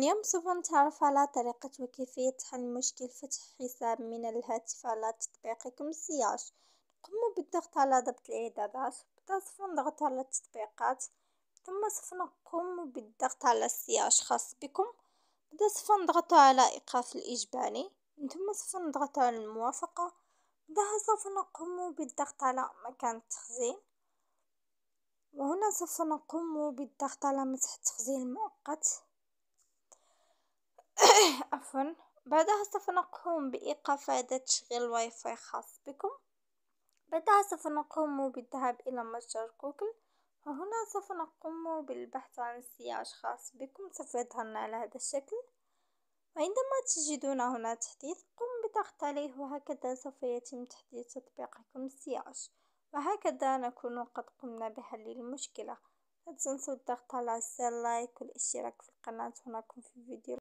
اليوم سوف نتعرف على طريقة وكيفية حل مشكل فتح حساب من الهاتف على تطبيقكم سياج قموا بالضغط على ضبط الإعدادات بعدها سوف نضغط على التطبيقات ثم سوف نقوم بالضغط على السياج خاص بكم بعدها سوف نضغط على إيقاف الإجباري ثم سوف نضغط على الموافقة بعدها سوف نقوم بالضغط على مكان التخزين وهنا سوف نقوم بالضغط على مسح التخزين المؤقت عفوا بعدها سوف نقوم بإيقاف عدة تشغيل الواي فاي خاص بكم بعدها سوف نقوم بالذهاب إلى متجر جوجل وهنا سوف نقوم بالبحث عن سياج خاص بكم سوف يظهرنا على هذا الشكل وعندما تجدون هنا تحديث قم بضغط عليه وهكذا سوف يتم تحديث تطبيقكم سياج وهكذا نكون قد قمنا بحل المشكلة لا تنسوا الضغط على زر لايك والاشتراك في القناة ونراكم في فيديو